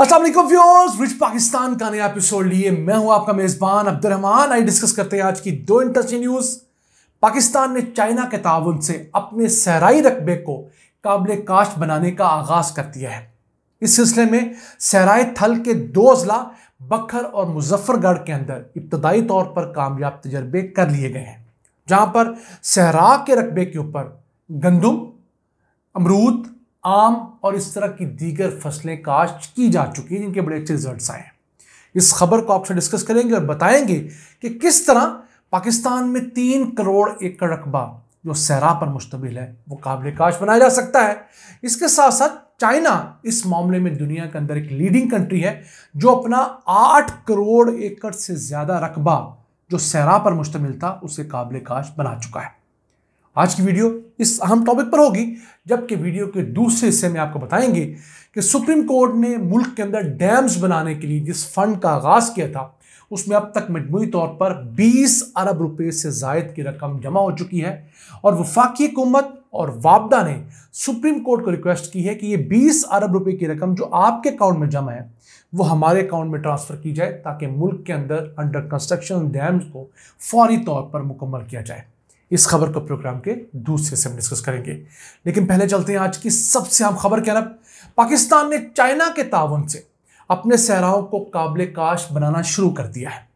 असल viewers rich Pakistan का नया एपिसोड लिए मैं हूं आपका मेज़बान अब्दुलरहमान आई डिस्कस करते हैं आज की दो इंटरेस्टिंग न्यूज़ पाकिस्तान ने चाइना के ताउन से अपने सहराई रकबे को काबिल काश्त बनाने का आगाज़ कर दिया है इस सिलसिले में सहराई थल के दो अजला बखर और मुजफ्फरगढ़ के अंदर इब्तदाई तौर पर कामयाब तजर्बे कर लिए गए हैं जहाँ पर सहरा के रकबे के ऊपर गंदम अमरूद आम और इस तरह की दीगर फसलें काश्त की जा चुकी हैं जिनके बड़े अच्छे रिजल्ट आए हैं इस खबर को आपसे डिस्कस करेंगे और बताएंगे कि किस तरह पाकिस्तान में तीन करोड़ एकड़ रकबा जो सहरा पर मुश्तमिल है वो काबिल काश बनाया जा सकता है इसके साथ साथ चाइना इस मामले में दुनिया के अंदर एक लीडिंग कंट्री है जो अपना आठ करोड़ एकड़ से ज़्यादा रकबा जो सहरा पर मुश्तमिल था उसे काबिल काश बना चुका है आज की वीडियो इस अहम टॉपिक पर होगी जबकि वीडियो के दूसरे हिस्से में आपको बताएंगे कि सुप्रीम कोर्ट ने मुल्क के अंदर डैम्स बनाने के लिए जिस फंड का आगाज़ किया था उसमें अब तक मजमू तौर पर 20 अरब रुपए से जायद की रकम जमा हो चुकी है और वफाकी हुकूमत और वापदा ने सुप्रीम कोर्ट को रिक्वेस्ट की है कि ये 20 अरब रुपए की रकम जो आपके अकाउंट में जमा है वो हमारे अकाउंट में ट्रांसफ़र की जाए ताकि मुल्क के अंदर अंडर कंस्ट्रक्शन डैम्स को फौरी तौर पर मुकम्मल किया जाए इस खबर को प्रोग्राम के दूसरे से हम डिस्कस करेंगे लेकिन पहले चलते हैं आज की सबसे अहम खबर के पाकिस्तान ने चाइना के ताउन से अपने सहराओं को काबिल काश बनाना शुरू कर दिया है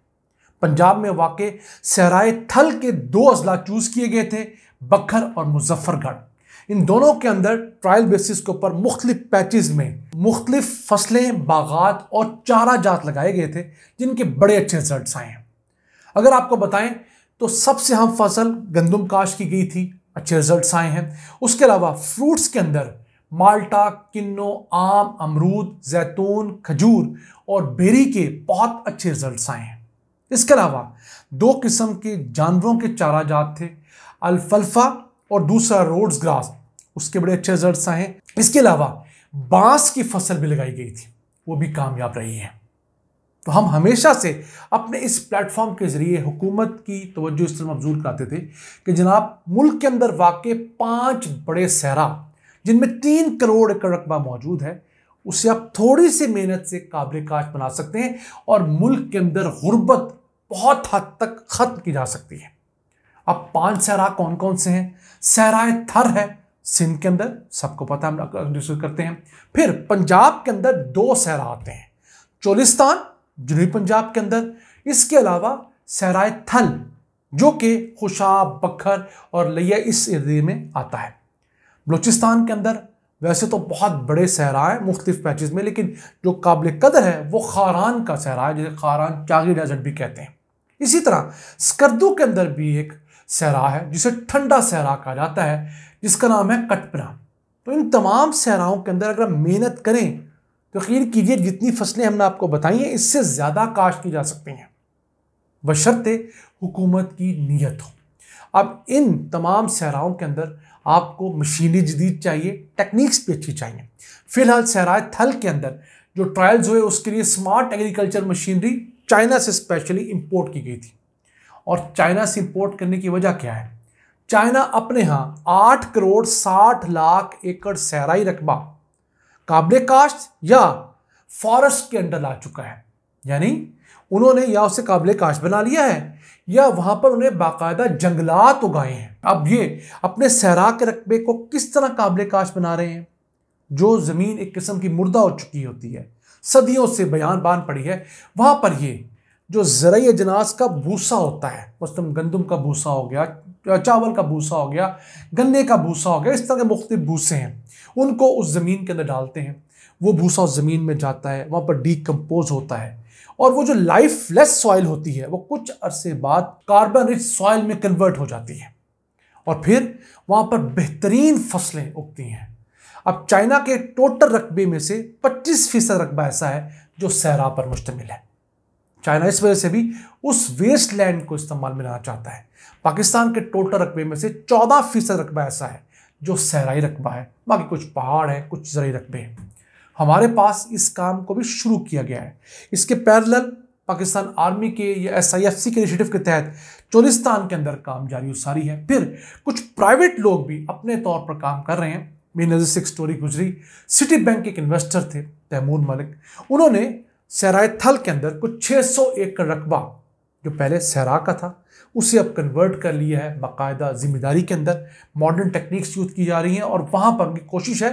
पंजाब में वाक़ सहराए थल के दो अजला चूज़ किए गए थे बखर और मुजफ्फरगढ़ इन दोनों के अंदर ट्रायल बेसिस के ऊपर मुख्तलिफ पैचेज में मुख्तलिफ फसलें बागात और चारा जात लगाए गए थे जिनके बड़े अच्छे रिजल्ट आए हैं अगर आपको बताएं तो सबसे हम फसल गंदम काश की गई थी अच्छे रिजल्ट्स आए हैं उसके अलावा फ्रूट्स के अंदर माल्टा किन्नो आम अमरूद जैतून खजूर और बेरी के बहुत अच्छे रिजल्ट्स आए हैं इसके अलावा दो किस्म के जानवरों के चारा जात थे अल्फल्फा और दूसरा रोड्स ग्रास उसके बड़े अच्छे रिजल्ट आए हैं इसके अलावा बांस की फसल भी लगाई गई थी वो भी कामयाब रही है तो हम हमेशा से अपने इस प्लेटफॉर्म के ज़रिए हुकूमत की तवज्जो इस तरह मबजूल कराते थे कि जनाब मुल्क के अंदर वाक़ पाँच बड़े सहरा जिनमें तीन करोड़ एकड़ रकबा मौजूद है उसे आप थोड़ी सी मेहनत से काबिल काज बना सकते हैं और मुल्क के अंदर गुर्बत बहुत हद तक ख़त्म की जा सकती है अब पांच सहरा कौन कौन से हैं सहराए थर है सिंध के अंदर सबको पता हम डिस्कस करते हैं फिर पंजाब के अंदर दो सहरा आते हैं चोलिस्तान जनूबी पंजाब के अंदर इसके अलावा सहराय थल जो कि खुशाब बखर और लिया इस एरिए में आता है बलूचिस्तान के अंदर वैसे तो बहुत बड़े सहरा हैं मुख्तफ पैचेज में लेकिन जो काबिल कदर है वो खारान का सहरा है जिसे खारान चागी डेजर्ट भी कहते हैं इसी तरह स्कर्दू के अंदर भी एक सहरा है जिसे ठंडा सहरा कहा जाता है जिसका नाम है कटपना तो इन तमाम सहराओं के अंदर अगर मेहनत करें यकीन तो कीजिए जितनी फसलें हमने आपको बताई हैं इससे ज़्यादा काश की जा सकती हैं बशर्ते हुकूमत की नीयत हो अब इन तमाम सहराओं के अंदर आपको मशीनरी जदीद चाहिए टेक्निक्स भी अच्छी चाहिए फ़िलहाल सहराए थल के अंदर जो ट्रायल्स हुए उसके लिए स्मार्ट एग्रीकल्चर मशीनरी चाइना से स्पेशली इम्पोर्ट की गई थी और चाइना से इम्पोर्ट करने की वजह क्या है चाइना अपने यहाँ आठ करोड़ साठ लाख एकड़ सहराई रकबा काबले काश्त या फॉरेस्ट के अंडर ला चुका है यानी उन्होंने या उसे काबले काश्त बना लिया है या वहां पर उन्हें बाकायदा जंगलात उगाए हैं अब ये अपने सहरा के रकबे को किस तरह काबले काश बना रहे हैं जो ज़मीन एक किस्म की मुर्दा हो चुकी होती है सदियों से बयान बान पड़ी है वहाँ पर ये जो ज़रिए अजनास का भूसा होता है मसलन गंदम का भूसा हो गया चावल का भूसा हो गया गन्ने का भूसा हो गया इस तरह के मुख्तु भूसे हैं उनको उस ज़मीन के अंदर डालते हैं वो भूसा उस ज़मीन में जाता है वहाँ पर डीकम्पोज होता है और वो जो लाइफ लेस सॉइल होती है वो कुछ अरसे बाद कार्बन रिच सॉइल में कन्वर्ट हो जाती है और फिर वहाँ पर बेहतरीन फसलें उगती हैं अब चाइना के टोटल रकबे में से 25 फीसद रकबा ऐसा है जो सहरा पर मुश्तमिल है चाइना इस वजह से भी उस वेस्ट लैंड को इस्तेमाल में लाना चाहता है पाकिस्तान के टोटल रकबे में से चौदह फीसद रकबा ऐसा है जो सहराई रकबा है बाकी कुछ पहाड़ हैं कुछ जरिए रकबे हैं हमारे पास इस काम को भी शुरू किया गया है इसके पैरल पाकिस्तान आर्मी के या एस आई एफ सी के इनिशिएटिव के तहत चोलिस्तान के अंदर काम जारी उसारी है फिर कुछ प्राइवेट लोग भी अपने तौर पर काम कर रहे हैं मेरी नज़र से एक स्टोरी गुजरी सिटी बैंक के एक इन्वेस्टर थे तैमूर मलिक उन्होंने सराय थल के अंदर कुछ 600 एकड़ रकबा जो पहले सहरा का था उसे अब कन्वर्ट कर लिया है बाकायदा ज़िम्मेदारी के अंदर मॉडर्न टेक्निक्स यूज़ की जा रही हैं और वहाँ पर उनकी कोशिश है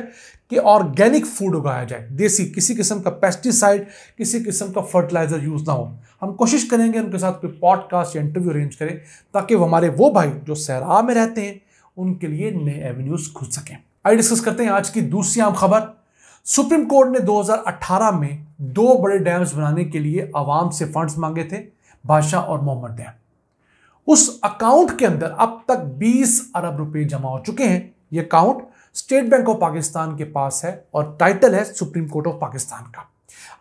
कि ऑर्गेनिक फूड उगाया जाए देसी किसी किस्म का पेस्टिसाइड किसी किस्म का फर्टिलाइज़र यूज़ ना हो हम कोशिश करेंगे उनके साथ कोई पॉडकास्ट या इंटरव्यू अरेंज करें ताकि हमारे वो भाई जो सहरा में रहते हैं उनके लिए नए एवेन्यूज़ खुल सकें आइए डिस्कस करते हैं आज की दूसरी आम खबर सुप्रीम कोर्ट ने 2018 में दो बड़े डैम्स बनाने के लिए आवाम से फंड्स मांगे थे बादशाह और मोहम्मद डैम उस अकाउंट के अंदर अब तक 20 अरब रुपए जमा हो चुके हैं यह account state bank of Pakistan के पास है और टाइटल है सुप्रीम कोर्ट ऑफ पाकिस्तान का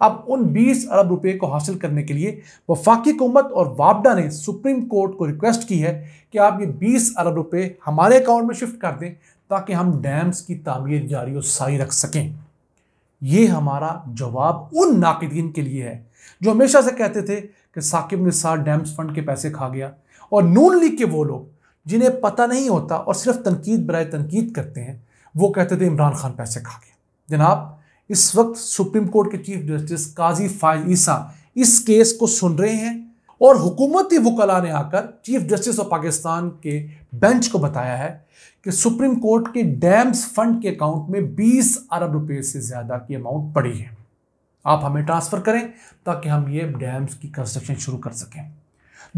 अब उन 20 अरब रुपए को हासिल करने के लिए वफाकी हुकूमत और वापडा ने सुप्रीम कोर्ट को रिक्वेस्ट की है कि आप ये 20 अरब रुपए हमारे अकाउंट में शिफ्ट कर दें ताकि हम डैम्स की तामीर जारी और सारी रख सकें ये हमारा जवाब उन नाकदीन के लिए है जो हमेशा से कहते थे कि साकिब ने डैम्स फंड के पैसे खा गया और नून लीग के वो लोग जिन्हें पता नहीं होता और सिर्फ तनकीद बरए तनकीद करते हैं वो कहते थे इमरान खान पैसे खा गया जनाब इस वक्त सुप्रीम कोर्ट के चीफ जस्टिस काजी फायद ईसा इस केस को सुन रहे हैं और हुकूमती वकला ने आकर चीफ जस्टिस ऑफ पाकिस्तान के बेंच को बताया है कि सुप्रीम कोर्ट के डैम्स फंड के अकाउंट में 20 अरब रुपए से ज़्यादा की अमाउंट पड़ी है आप हमें ट्रांसफ़र करें ताकि हम ये डैम्स की कंस्ट्रक्शन शुरू कर सकें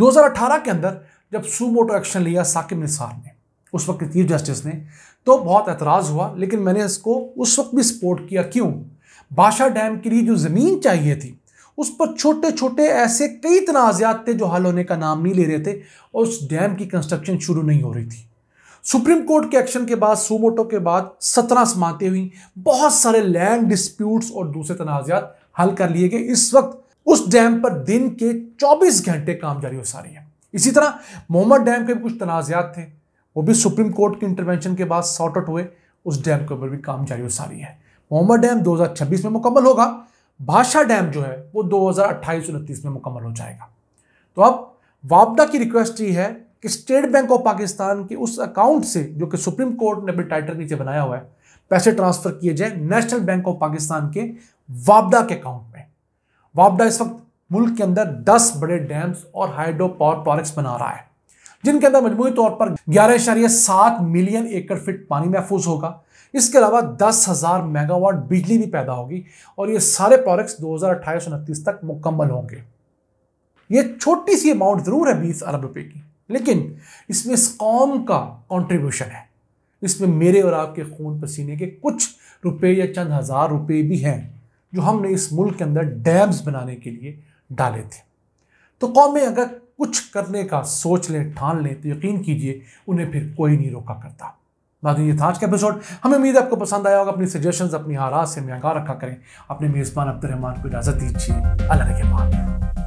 2018 के अंदर जब मोटो एक्शन लिया साकिब निसार ने उस वक्त के चीफ जस्टिस ने तो बहुत एतराज़ हुआ लेकिन मैंने इसको उस वक्त भी सपोर्ट किया क्यों बादशाह डैम के लिए जो ज़मीन चाहिए थी उस पर छोटे छोटे ऐसे कई तनाज़ात थे जो हल होने का नाम नहीं ले रहे थे और उस डैम की कंस्ट्रक्शन शुरू नहीं हो रही थी सुप्रीम कोर्ट के एक्शन के बाद सुमोटो के बाद सत्रह समाते हुई बहुत सारे लैंड डिस्प्यूट्स और दूसरे तनाज़ात हल कर लिए गए इस वक्त उस डैम पर दिन के 24 घंटे काम जारी हो सारी है इसी तरह मोहम्मद डैम के भी कुछ तनाज़ात थे वो भी सुप्रीम कोर्ट के इंटरवेंशन के बाद सॉर्ट आउट हुए उस डैम के ऊपर भी काम जारी हो सारी है मोहम्मद डैम 2026 में मुकम्मल होगा भाषा डैम जो है वो दो हज़ार में मुकम्मल हो जाएगा तो अब वापदा की रिक्वेस्ट ये है कि स्टेट बैंक ऑफ पाकिस्तान के उस अकाउंट से जो कि सुप्रीम कोर्ट ने अपने टाइटल नीचे बनाया हुआ है पैसे ट्रांसफर किए जाए नेशनल बैंक ऑफ पाकिस्तान के वापदा के अकाउंट में वापदा इस वक्त मुल्क के अंदर 10 बड़े डैम्स और हाइड्रो पावर प्रोजेक्ट्स बना रहा है जिनके अंदर मजमू तौर पर ग्यारह मिलियन एकड़ फिट पानी महफूज होगा इसके अलावा दस हज़ार मेगावाट बिजली भी पैदा होगी और ये सारे प्रोडक्ट्स दो हज़ार अट्ठाईस उनतीस तक मुकम्मल होंगे ये छोटी सी अमाउंट ज़रूर है बीस अरब रुपये की लेकिन इसमें इस कौम का कॉन्ट्रीब्यूशन है इसमें मेरे और आपके खून पसीने के कुछ रुपए या चंद हज़ार रुपए भी हैं जो हमने इस मुल्क के अंदर डैम्स बनाने के लिए डाले थे तो कौमें अगर कुछ करने का सोच लें ठान लें तो यकीन कीजिए उन्हें फिर कोई नहीं रोका करता बाद ये था आज का एपिसोड हमें उम्मीद आपको पसंद आया होगा अपनी सजेशन अपनी आराज से आगा रखा करें अपने मेज़बान अब्दुलरहमान को इजाज़त दीजिए अल्लाह के बाद